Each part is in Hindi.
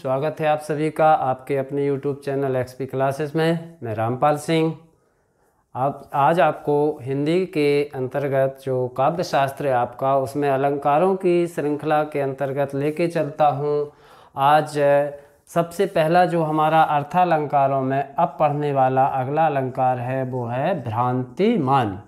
स्वागत है आप सभी का आपके अपने YouTube चैनल XP क्लासेस में मैं रामपाल सिंह आप आज आपको हिंदी के अंतर्गत जो काव्य शास्त्र है आपका उसमें अलंकारों की श्रृंखला के अंतर्गत लेके चलता हूँ आज सबसे पहला जो हमारा अर्थालंकारों में अब पढ़ने वाला अगला अलंकार है वो है भ्रांतिमान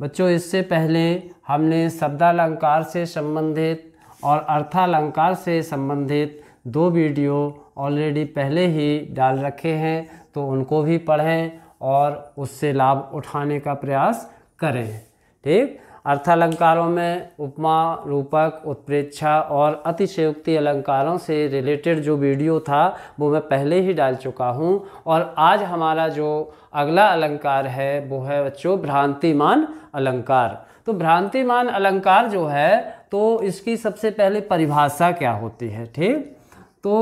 बच्चों इससे पहले हमने शब्दालंकार से संबंधित और अर्थालंकार से संबंधित दो वीडियो ऑलरेडी पहले ही डाल रखे हैं तो उनको भी पढ़ें और उससे लाभ उठाने का प्रयास करें ठीक अर्थालंकारों में उपमा रूपक उत्प्रेक्षा और अतिशयोक्ति अलंकारों से रिलेटेड जो वीडियो था वो मैं पहले ही डाल चुका हूँ और आज हमारा जो अगला अलंकार है वो है बच्चों भ्रांतिमान अलंकार तो भ्रांतिमान अलंकार जो है तो इसकी सबसे पहले परिभाषा क्या होती है ठीक तो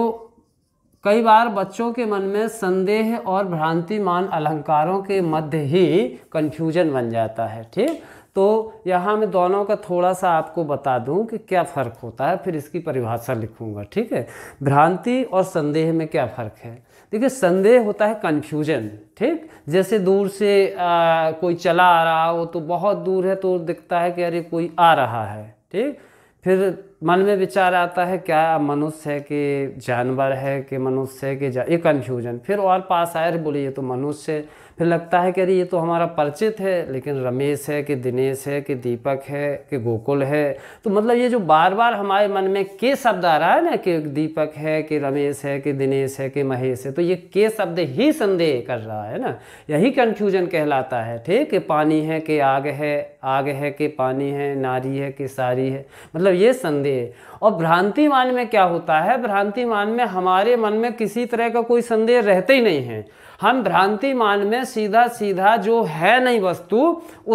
कई बार बच्चों के मन में संदेह और भ्रांतिमान अलंकारों के मध्य ही कन्फ्यूजन बन जाता है ठीक तो यहाँ मैं दोनों का थोड़ा सा आपको बता दूँ कि क्या फ़र्क होता है फिर इसकी परिभाषा लिखूँगा ठीक है भ्रांति और संदेह में क्या फ़र्क है देखिए संदेह होता है कन्फ्यूजन ठीक जैसे दूर से आ, कोई चला आ रहा हो तो बहुत दूर है तो दिखता है कि अरे कोई आ रहा है ठीक फिर मन में विचार आता है क्या मनुष्य है कि जानवर है कि मनुष्य है कि ये कन्फ्यूजन फिर और पास आए बोले ये तो मनुष्य फिर लगता है कि अरे ये तो हमारा परिचित है लेकिन रमेश है कि दिनेश है कि दीपक है कि गोकुल है तो मतलब ये जो बार बार हमारे मन में के शब्द आ रहा है ना कि दीपक है कि रमेश है कि दिनेश है कि महेश है तो ये के शब्द ही संदेह कर रहा है ना यही कन्फ्यूजन कहलाता है ठीक कि पानी है कि आग है आग है कि पानी है नारी है कि सारी है मतलब ये संदेह और भ्रांति मान में क्या होता है भ्रांति मान में हमारे मन में किसी तरह का कोई संदेह रहते ही नहीं है हम भ्रांति मान में सीधा सीधा जो है नहीं वस्तु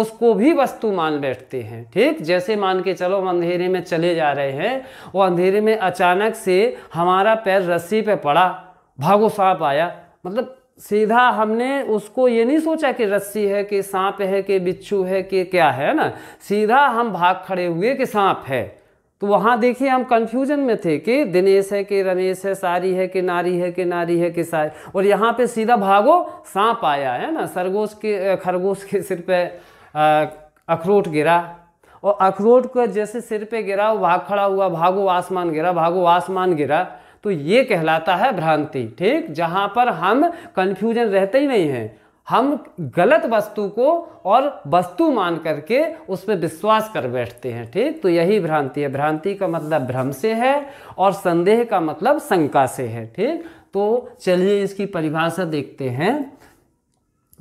उसको भी वस्तु मान बैठते हैं ठीक जैसे मान के चलो हम अंधेरे में चले जा रहे हैं वो अंधेरे में अचानक से हमारा पैर रस्सी पे पड़ा भागो सांप आया मतलब सीधा हमने उसको ये नहीं सोचा कि रस्सी है कि सांप है कि बिच्छू है कि क्या है ना सीधा हम भाग खड़े हुए कि सांप है तो वहाँ देखिए हम कन्फ्यूजन में थे कि दिनेश है कि रमेश है सारी है कि नारी है कि नारी है कि सारी और यहाँ पे सीधा भागो सांप आया है ना सरगोश के खरगोश के सिर पे अखरोट गिरा और अखरोट का जैसे सिर पे गिरा वो भाग खड़ा हुआ भागो आसमान गिरा भागो आसमान गिरा तो ये कहलाता है भ्रांति ठीक जहाँ पर हम कन्फ्यूजन रहते ही नहीं हैं हम गलत वस्तु को और वस्तु मान करके उस पर विश्वास कर बैठते हैं ठीक तो यही भ्रांति है भ्रांति का मतलब भ्रम से है और संदेह का मतलब शंका से है ठीक तो चलिए इसकी परिभाषा देखते हैं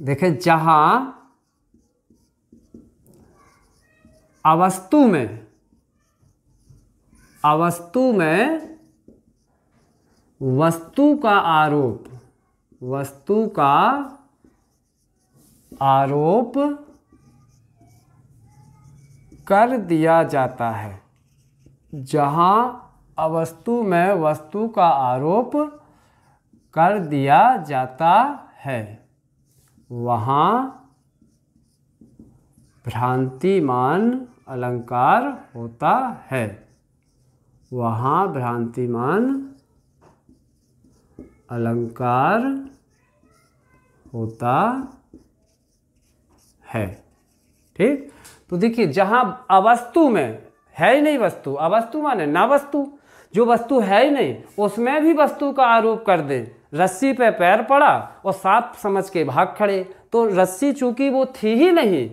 देखें जहां अवस्तु में अवस्तु में वस्तु का आरोप वस्तु का आरोप कर दिया जाता है जहाँ अवस्तु में वस्तु का आरोप कर दिया जाता है वहाँ भ्रांतिमान अलंकार होता है वहाँ भ्रांतिमान अलंकार होता है ठीक तो देखिए जहां अवस्तु में है ही नहीं वस्तु अवस्तु माने ना वस्तु जो वस्तु है ही नहीं उसमें भी वस्तु का आरोप कर दे रस्सी पे पैर पड़ा और सांप समझ के भाग खड़े तो रस्सी चूंकि वो थी ही नहीं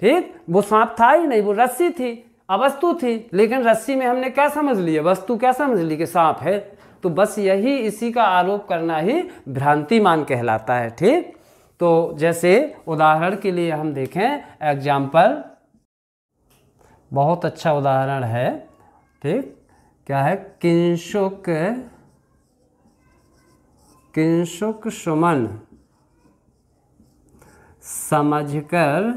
ठीक वो सांप था ही नहीं वो रस्सी थी अवस्तु थी लेकिन रस्सी में हमने क्या समझ लिया वस्तु क्या समझ ली कि सांप है तो बस यही इसी का आरोप करना ही भ्रांतिमान कहलाता है ठीक तो जैसे उदाहरण के लिए हम देखें एग्जाम्पल बहुत अच्छा उदाहरण है ठीक क्या है किंशुक किंशुक सुमन समझकर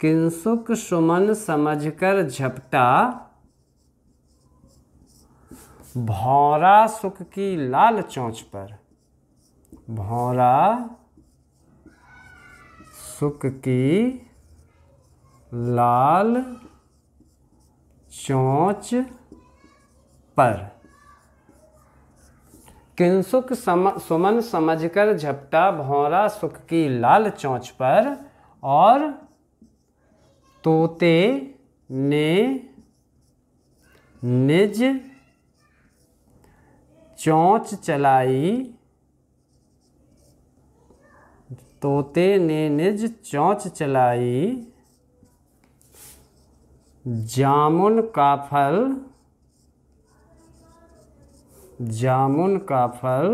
किंशुक सुमन समझकर झपटा भौरा सुख की लाल चौंच पर भौरा सुख की लाल चौंच पर किंसुक सम, सुमन समझकर झपटा भौरा सुख की लाल चौंच पर और तोते ने निज चौंच चलाई तोते ने निज चौंच चलाई जामुन का फल जामुन का फल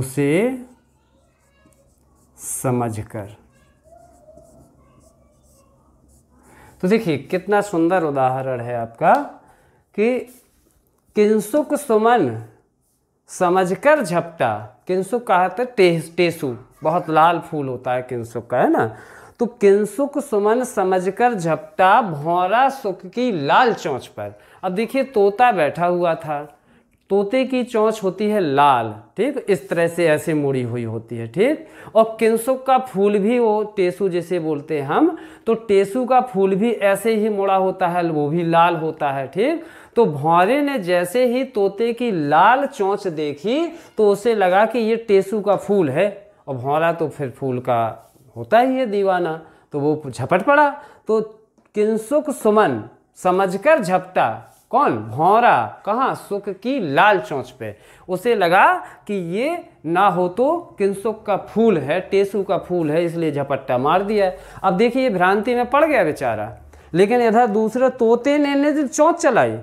उसे समझकर तो देखिए कितना सुंदर उदाहरण है आपका कि किंसुक सुमन समझकर झपटा किंसुक कहा टेसु बहुत लाल फूल होता है किंसुक का है ना तो किंसुक सुमन समझकर झपटा भौरा सुख की लाल चौंच पर अब देखिए तोता बैठा हुआ था तोते की चौंच होती है लाल ठीक इस तरह से ऐसे मुड़ी हुई होती है ठीक और किंसुक का फूल भी वो टेसु जैसे बोलते हैं हम तो टेसु का फूल भी ऐसे ही मुड़ा होता है वो भी लाल होता है ठीक तो भौरे ने जैसे ही तोते की लाल चोंच देखी तो उसे लगा कि ये टेसू का फूल है और भौरा तो फिर फूल का होता ही है दीवाना तो वो झपट पड़ा तो किंसुक सुमन समझकर झपटा कौन भौरा कहाँ सुख की लाल चोंच पे उसे लगा कि ये ना हो तो किंसुक का फूल है टेसू का फूल है इसलिए झपट्टा मार दिया अब देखिए ये भ्रांति में पड़ गया बेचारा लेकिन इधर दूसरे तोते ने, ने चोंच चलाई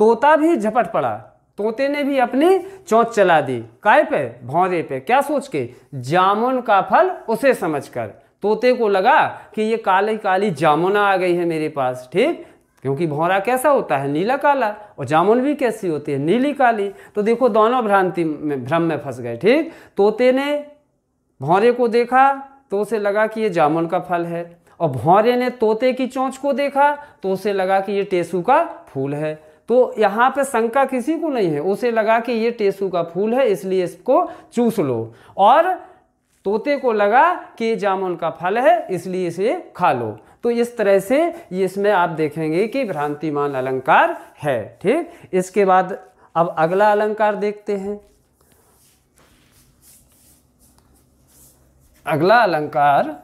तोता भी झपट पड़ा तोते ने भी अपनी चोंच चला दी काय पे भौरे पे क्या सोच के जामुन का फल उसे समझकर तोते को लगा कि ये काली काली जामुना आ गई है मेरे पास ठीक क्योंकि भौरा कैसा होता है नीला काला और जामुन भी कैसी होती है नीली काली तो देखो दोनों भ्रांति में भ्रम में फंस गए ठीक तोते ने भौरे को देखा तो उसे लगा कि ये जामुन का फल है और भौरे ने तोते की चोंच को देखा तो उसे लगा कि ये टेसू का फूल है तो यहाँ पे शंका किसी को नहीं है उसे लगा कि ये टेसू का फूल है इसलिए इसको चूस लो और तोते को लगा कि ये जामुन का फल है इसलिए इसे खा लो तो इस तरह से इसमें आप देखेंगे कि भ्रांतिमान अलंकार है ठीक इसके बाद अब अगला अलंकार देखते हैं अगला अलंकार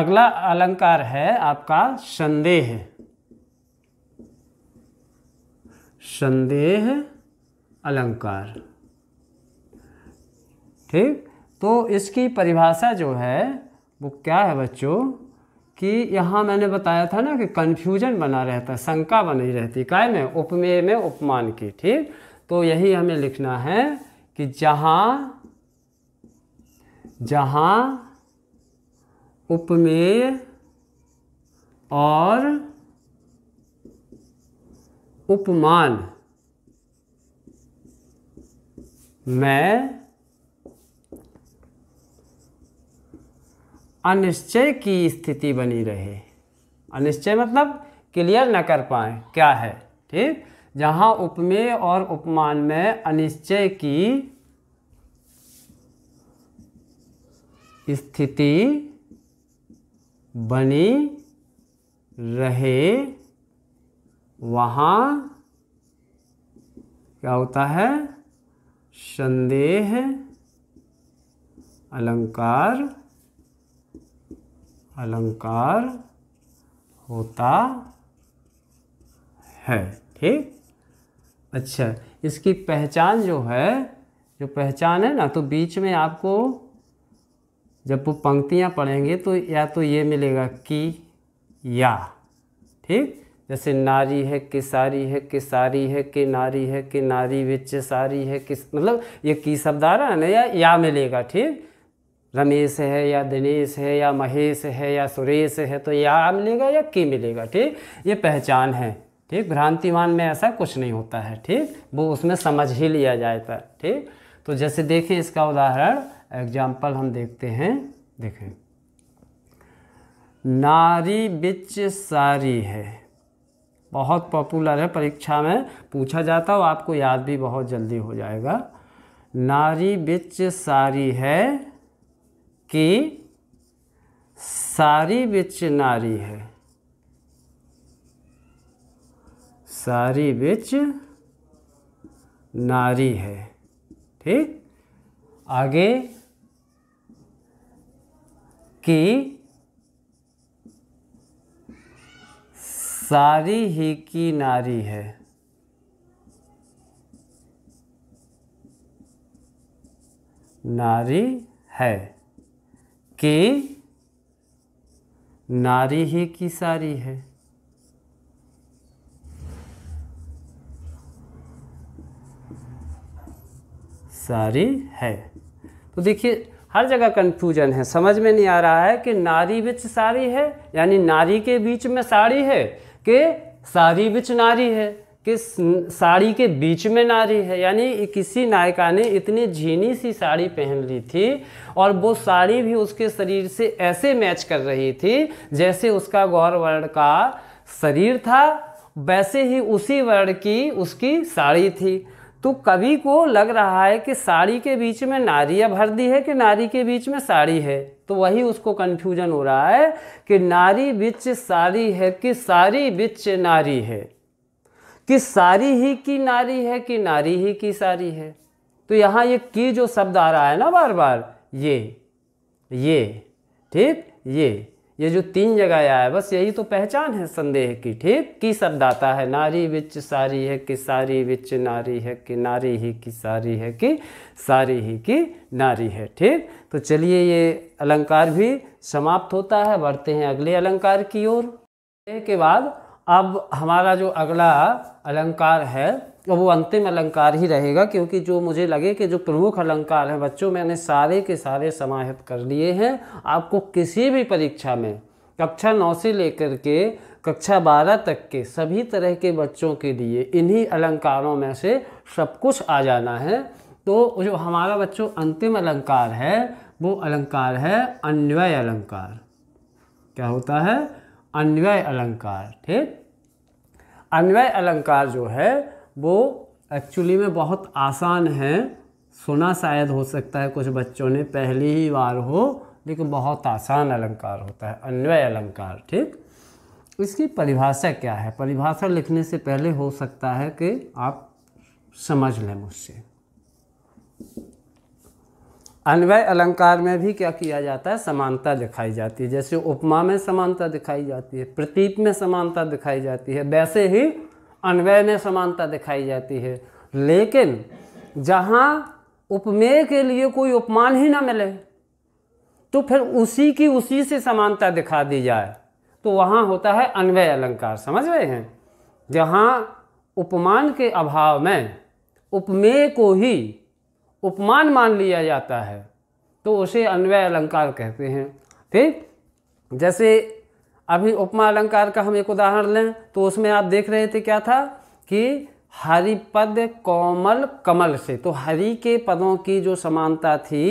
अगला अलंकार है आपका संदेह संदेह अलंकार ठीक तो इसकी परिभाषा जो है वो क्या है बच्चों कि यहाँ मैंने बताया था ना कि कन्फ्यूजन बना रहता है शंका बनी रहती काय में उपमेय में उपमान की ठीक तो यही हमें लिखना है कि जहाँ जहाँ उपमेय और उपमान मैं अनिश्चय की स्थिति बनी रहे अनिश्चय मतलब क्लियर न कर पाए क्या है ठीक जहां उपमेय और उपमान में अनिश्चय की स्थिति बनी रहे वहां क्या होता है संदेह अलंकार अलंकार होता है ठीक अच्छा इसकी पहचान जो है जो पहचान है ना तो बीच में आपको जब वो पंक्तियाँ पढ़ेंगे तो या तो ये मिलेगा कि या ठीक जैसे नारी है कि सारी है कि सारी है कि नारी है कि नारी विच सारी है किस मतलब ये की शब्द आ रहा है ना या या मिलेगा ठीक रमेश है या दिनेश है या महेश है या सुरेश है तो या मिलेगा या की मिलेगा ठीक ये पहचान है ठीक भ्रांतिमान में ऐसा कुछ नहीं होता है ठीक वो उसमें समझ ही लिया जाता है ठीक तो जैसे देखें इसका उदाहरण एग्जाम्पल हम देखते हैं देखें नारी बिच सारी है बहुत पॉपुलर है परीक्षा में पूछा जाता और आपको याद भी बहुत जल्दी हो जाएगा नारी बिच सारी है कि सारी बिच नारी है सारी बिच नारी है ठीक आगे की सारी ही की नारी है नारी है कि नारी ही की सारी है सारी है तो देखिए हर जगह कंफ्यूजन है समझ में नहीं आ रहा है कि नारी बीच साड़ी है यानी नारी के बीच में साड़ी है कि साड़ी बिच नारी है कि साड़ी के बीच में नारी है यानी किसी नायिका ने इतनी झीनी सी साड़ी पहन ली थी और वो साड़ी भी उसके शरीर से ऐसे मैच कर रही थी जैसे उसका गौर वर्ण का शरीर था वैसे ही उसी वर्ण की उसकी साड़ी थी तो कवि को लग रहा है कि साड़ी के बीच में नारिया भर दी है कि नारी के बीच में साड़ी है तो वही उसको कन्फ्यूजन हो रहा है कि नारी बिच साड़ी है कि सारी बिच नारी है कि सारी ही की नारी है कि नारी ही की सारी है तो यहाँ ये की जो शब्द आ रहा है ना बार बार ये ये ठीक ये ये जो तीन जगह आया है बस यही तो पहचान है संदेह की ठीक की शब्द आता है नारी विच सारी है कि सारी विच नारी है कि नारी ही की सारी है कि सारी ही की नारी है ठीक तो चलिए ये अलंकार भी समाप्त होता है बढ़ते हैं अगले अलंकार की ओर के बाद अब हमारा जो अगला अलंकार है और वो अंतिम अलंकार ही रहेगा क्योंकि जो मुझे लगे कि जो प्रमुख अलंकार हैं बच्चों मैंने सारे के सारे समाहित कर लिए हैं आपको किसी भी परीक्षा में कक्षा नौ से लेकर के कक्षा बारह तक के सभी तरह के बच्चों के लिए इन्हीं अलंकारों में से सब कुछ आ जाना है तो जो हमारा बच्चों अंतिम अलंकार है वो अलंकार है अन्वय अलंकार क्या होता है अन्वय अलंकार ठीक अन्वय अलंकार जो है वो एक्चुअली में बहुत आसान है सुना शायद हो सकता है कुछ बच्चों ने पहली ही बार हो लेकिन बहुत आसान अलंकार होता है अन्वय अलंकार ठीक इसकी परिभाषा क्या है परिभाषा लिखने से पहले हो सकता है कि आप समझ लें मुझसे अन्वय अलंकार में भी क्या किया जाता है समानता दिखाई जाती है जैसे उपमा में समानता दिखाई जाती है प्रतीक में समानता दिखाई जाती है वैसे ही अन्वय में समानता दिखाई जाती है लेकिन जहाँ उपमेय के लिए कोई उपमान ही ना मिले तो फिर उसी की उसी से समानता दिखा दी जाए तो वहाँ होता है अन्वय अलंकार समझ रहे हैं जहाँ उपमान के अभाव में उपमेय को ही उपमान मान लिया जाता है तो उसे अन्वय अलंकार कहते हैं ठीक जैसे अभी उपमा अलंकार का हम एक उदाहरण लें तो उसमें आप देख रहे थे क्या था कि पद कोमल कमल से तो हरि के पदों की जो समानता थी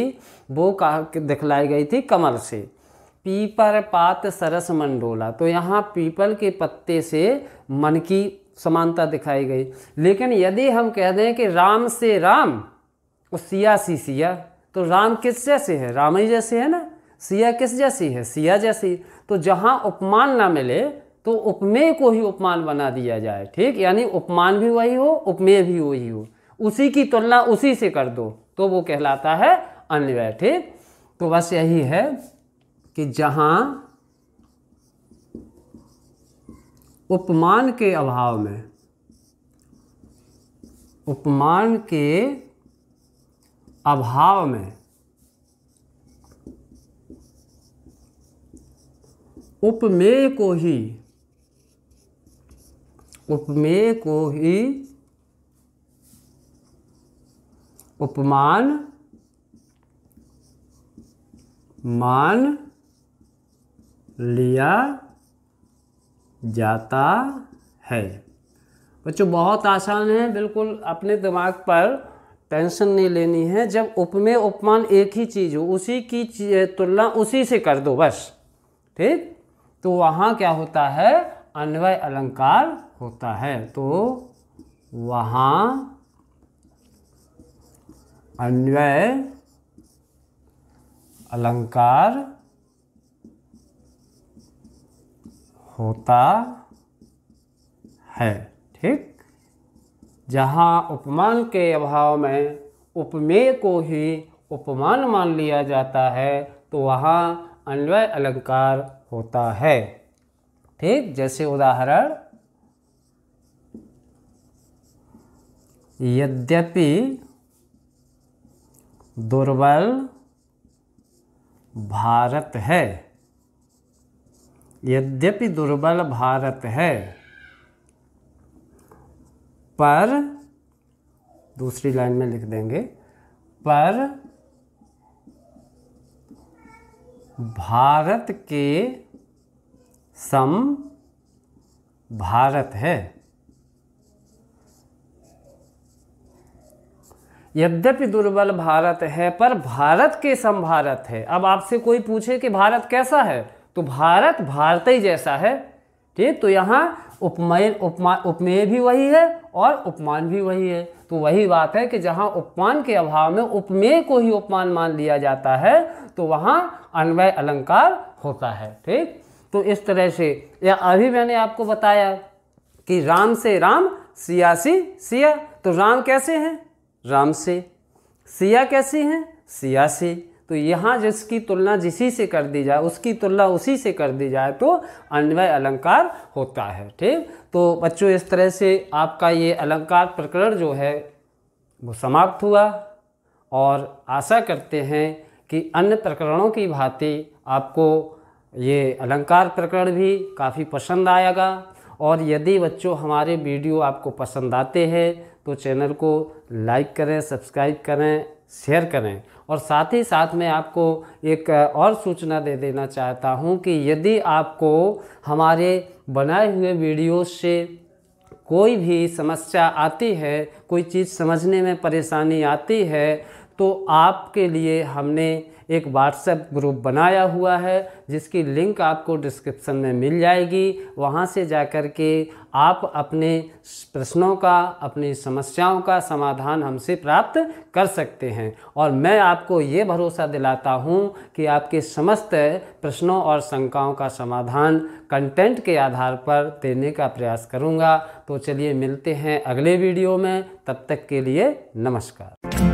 वो कहा दिखलाई गई थी कमल से पीपर पात सरस मंडोला तो यहाँ पीपल के पत्ते से मन की समानता दिखाई गई लेकिन यदि हम कह दें कि राम से राम और सिया सी सिया तो राम किस जैसे है राम ही जैसे है ना सिया किस जैसी है सिया जैसी तो जहाँ उपमान ना मिले तो उपमेय को ही उपमान बना दिया जाए ठीक यानी उपमान भी वही हो उपमेय भी वही हो उसी की तुलना उसी से कर दो तो वो कहलाता है अन्वय ठीक तो बस यही है कि जहाँ उपमान के अभाव में उपमान के अभाव में उपमेय को ही उपमेय को ही उपमान मान लिया जाता है बच्चों बहुत आसान है बिल्कुल अपने दिमाग पर टेंशन नहीं लेनी है जब उपमेय उपमान एक ही चीज़ हो उसी की तुलना उसी से कर दो बस ठीक तो वहाँ क्या होता है अन्वय अलंकार होता है तो वहाँ अन्वय अलंकार होता है ठीक जहाँ उपमान के अभाव में उपमेय को ही उपमान मान लिया जाता है तो वहाँ अन्वय अलंकार होता है ठीक जैसे उदाहरण यद्यपि दुर्बल भारत है यद्यपि दुर्बल भारत है पर दूसरी लाइन में लिख देंगे पर भारत के सम भारत है यद्यपि दुर्बल भारत है पर भारत के सम भारत है अब आपसे कोई पूछे कि भारत कैसा है तो भारत भारत ही जैसा है ठीक तो यहां उपमय उपमा उपमेय भी वही है और उपमान भी वही है तो वही बात है कि जहाँ उपमान के अभाव में उपमेय को ही उपमान मान लिया जाता है तो वहाँ अन्वय अलंकार होता है ठीक तो इस तरह से या अभी मैंने आपको बताया कि राम से राम सियासी सिया तो राम कैसे हैं राम से सिया कैसी हैं सियासी तो यहाँ जिसकी तुलना जिसी से कर दी जाए उसकी तुलना उसी से कर दी जाए तो अन्वय अलंकार होता है ठीक तो बच्चों इस तरह से आपका ये अलंकार प्रकरण जो है वो समाप्त हुआ और आशा करते हैं कि अन्य प्रकरणों की भांति आपको ये अलंकार प्रकरण भी काफ़ी पसंद आएगा और यदि बच्चों हमारे वीडियो आपको पसंद आते हैं तो चैनल को लाइक करें सब्सक्राइब करें शेयर करें और साथ ही साथ मैं आपको एक और सूचना दे देना चाहता हूं कि यदि आपको हमारे बनाए हुए वीडियो से कोई भी समस्या आती है कोई चीज़ समझने में परेशानी आती है तो आपके लिए हमने एक व्हाट्सएप ग्रुप बनाया हुआ है जिसकी लिंक आपको डिस्क्रिप्शन में मिल जाएगी वहाँ से जा कर के आप अपने प्रश्नों का अपनी समस्याओं का समाधान हमसे प्राप्त कर सकते हैं और मैं आपको ये भरोसा दिलाता हूँ कि आपके समस्त प्रश्नों और शंकाओं का समाधान कंटेंट के आधार पर देने का प्रयास करूँगा तो चलिए मिलते हैं अगले वीडियो में तब तक के लिए नमस्कार